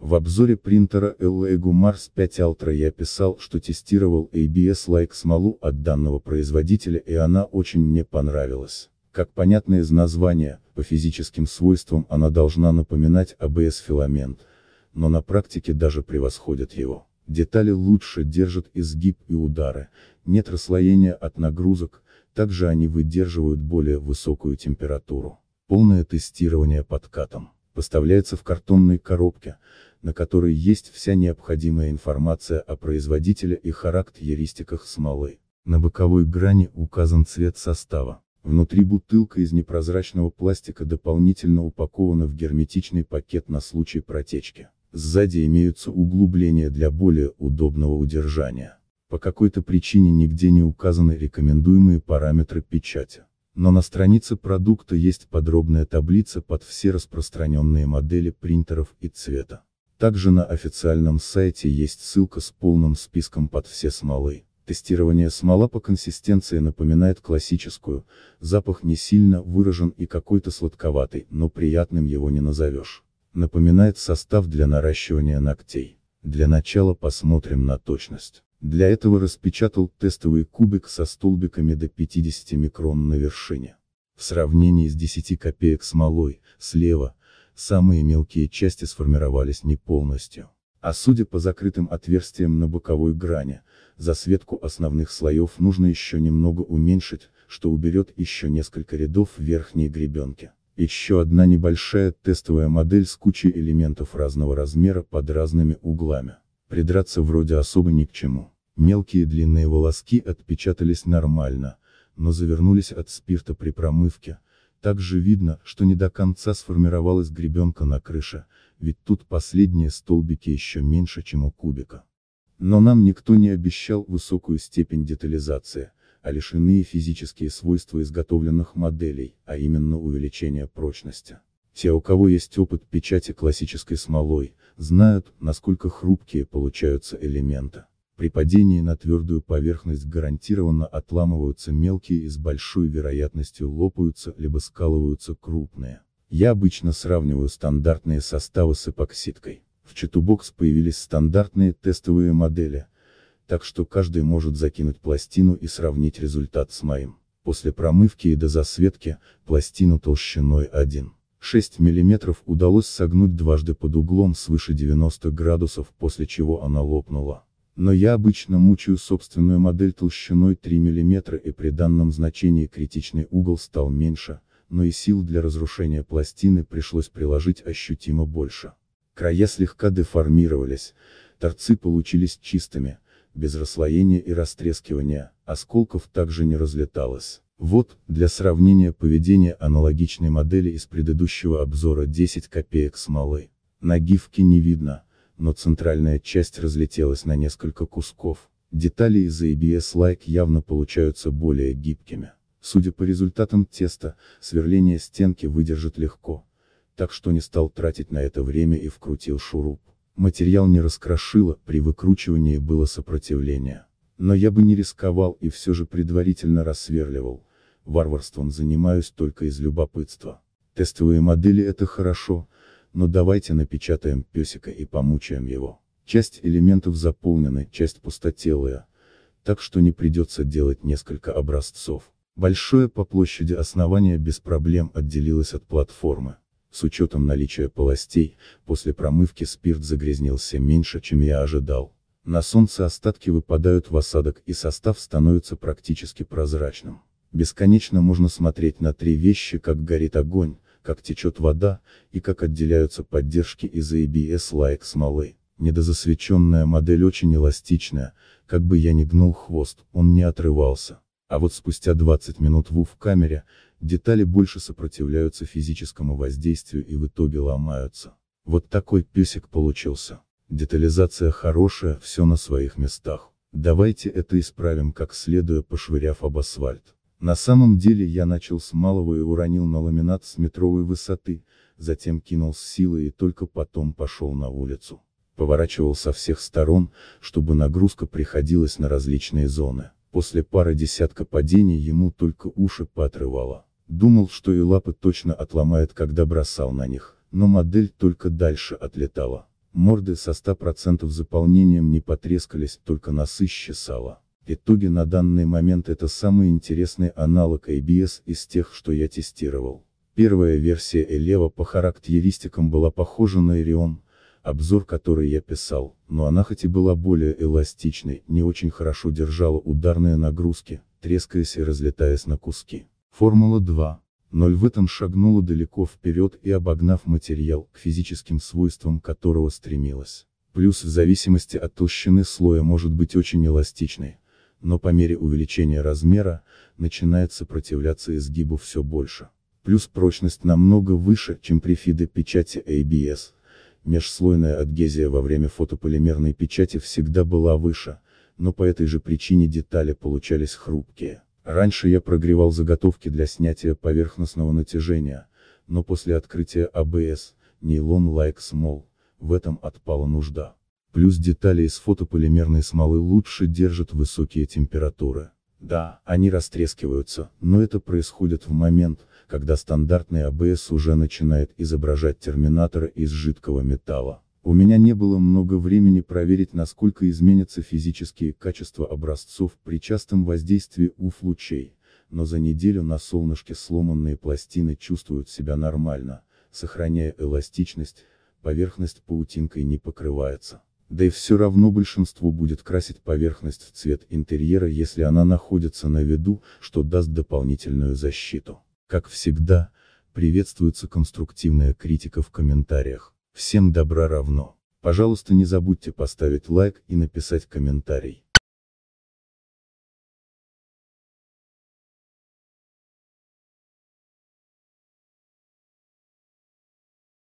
В обзоре принтера Ellego Mars 5 Ultra я писал, что тестировал ABS Like смолу от данного производителя и она очень мне понравилась. Как понятно из названия, по физическим свойствам она должна напоминать ABS а филамент, но на практике даже превосходит его. Детали лучше держат изгиб и удары, нет расслоения от нагрузок, также они выдерживают более высокую температуру. Полное тестирование подкатом. Поставляется в картонной коробке, на которой есть вся необходимая информация о производителе и характеристиках смолы. На боковой грани указан цвет состава. Внутри бутылка из непрозрачного пластика дополнительно упакована в герметичный пакет на случай протечки. Сзади имеются углубления для более удобного удержания. По какой-то причине нигде не указаны рекомендуемые параметры печати. Но на странице продукта есть подробная таблица под все распространенные модели принтеров и цвета. Также на официальном сайте есть ссылка с полным списком под все смолы. Тестирование смола по консистенции напоминает классическую, запах не сильно выражен и какой-то сладковатый, но приятным его не назовешь. Напоминает состав для наращивания ногтей. Для начала посмотрим на точность. Для этого распечатал тестовый кубик со столбиками до 50 микрон на вершине. В сравнении с 10 копеек смолой, слева, самые мелкие части сформировались не полностью. А судя по закрытым отверстиям на боковой грани, засветку основных слоев нужно еще немного уменьшить, что уберет еще несколько рядов верхней гребенки. Еще одна небольшая тестовая модель с кучей элементов разного размера под разными углами. Придраться вроде особо ни к чему. Мелкие длинные волоски отпечатались нормально, но завернулись от спирта при промывке, также видно, что не до конца сформировалась гребенка на крыше, ведь тут последние столбики еще меньше, чем у кубика. Но нам никто не обещал высокую степень детализации, а лишь иные физические свойства изготовленных моделей, а именно увеличение прочности. Те, у кого есть опыт печати классической смолой, знают, насколько хрупкие получаются элементы. При падении на твердую поверхность гарантированно отламываются мелкие и с большой вероятностью лопаются, либо скалываются крупные. Я обычно сравниваю стандартные составы с эпоксидкой. В Чатубокс появились стандартные тестовые модели, так что каждый может закинуть пластину и сравнить результат с моим. После промывки и дозасветки, пластину толщиной 1,6 мм удалось согнуть дважды под углом свыше 90 градусов, после чего она лопнула. Но я обычно мучаю собственную модель толщиной 3 мм и при данном значении критичный угол стал меньше, но и сил для разрушения пластины пришлось приложить ощутимо больше. Края слегка деформировались, торцы получились чистыми, без расслоения и растрескивания, осколков также не разлеталось. Вот, для сравнения поведения аналогичной модели из предыдущего обзора 10 копеек смолы. Нагивки не видно, но центральная часть разлетелась на несколько кусков. Детали из ABS Like явно получаются более гибкими. Судя по результатам теста, сверление стенки выдержит легко. Так что не стал тратить на это время и вкрутил шуруп. Материал не раскрошило, при выкручивании было сопротивление. Но я бы не рисковал и все же предварительно рассверливал. Варварством занимаюсь только из любопытства. Тестовые модели это хорошо, но «Ну давайте напечатаем песика и помучаем его. Часть элементов заполнена, часть пустотелая, так что не придется делать несколько образцов. Большое по площади основание без проблем отделилось от платформы. С учетом наличия полостей, после промывки спирт загрязнился меньше, чем я ожидал. На солнце остатки выпадают в осадок и состав становится практически прозрачным. Бесконечно можно смотреть на три вещи, как горит огонь, как течет вода, и как отделяются поддержки из ABS-like смолы. Недозасвеченная модель очень эластичная, как бы я ни гнул хвост, он не отрывался. А вот спустя 20 минут в камере, детали больше сопротивляются физическому воздействию и в итоге ломаются. Вот такой песик получился. Детализация хорошая, все на своих местах. Давайте это исправим как следует пошвыряв об асфальт. На самом деле я начал с малого и уронил на ламинат с метровой высоты, затем кинул с силой и только потом пошел на улицу. Поворачивал со всех сторон, чтобы нагрузка приходилась на различные зоны. После пары десятка падений ему только уши поотрывало. Думал, что и лапы точно отломает, когда бросал на них, но модель только дальше отлетала. Морды со 100% заполнением не потрескались, только носы счесала итоге на данный момент это самый интересный аналог ABS из тех, что я тестировал. Первая версия Eleva по характеристикам была похожа на Orion, обзор который я писал, но она хоть и была более эластичной, не очень хорошо держала ударные нагрузки, трескаясь и разлетаясь на куски. Формула 2. 0 в этом шагнула далеко вперед и обогнав материал, к физическим свойствам которого стремилась. Плюс в зависимости от толщины слоя может быть очень эластичной, но по мере увеличения размера, начинает сопротивляться изгибу все больше. Плюс прочность намного выше, чем при фиде печати ABS. Межслойная адгезия во время фотополимерной печати всегда была выше, но по этой же причине детали получались хрупкие. Раньше я прогревал заготовки для снятия поверхностного натяжения, но после открытия ABS, нейлон Like Small, в этом отпала нужда. Плюс детали из фотополимерной смолы лучше держат высокие температуры. Да, они растрескиваются, но это происходит в момент, когда стандартный АБС уже начинает изображать терминатора из жидкого металла. У меня не было много времени проверить, насколько изменятся физические качества образцов при частом воздействии УФ-лучей, но за неделю на солнышке сломанные пластины чувствуют себя нормально, сохраняя эластичность, поверхность паутинкой не покрывается. Да и все равно большинству будет красить поверхность в цвет интерьера, если она находится на виду, что даст дополнительную защиту. Как всегда, приветствуется конструктивная критика в комментариях. Всем добра равно. Пожалуйста не забудьте поставить лайк и написать комментарий.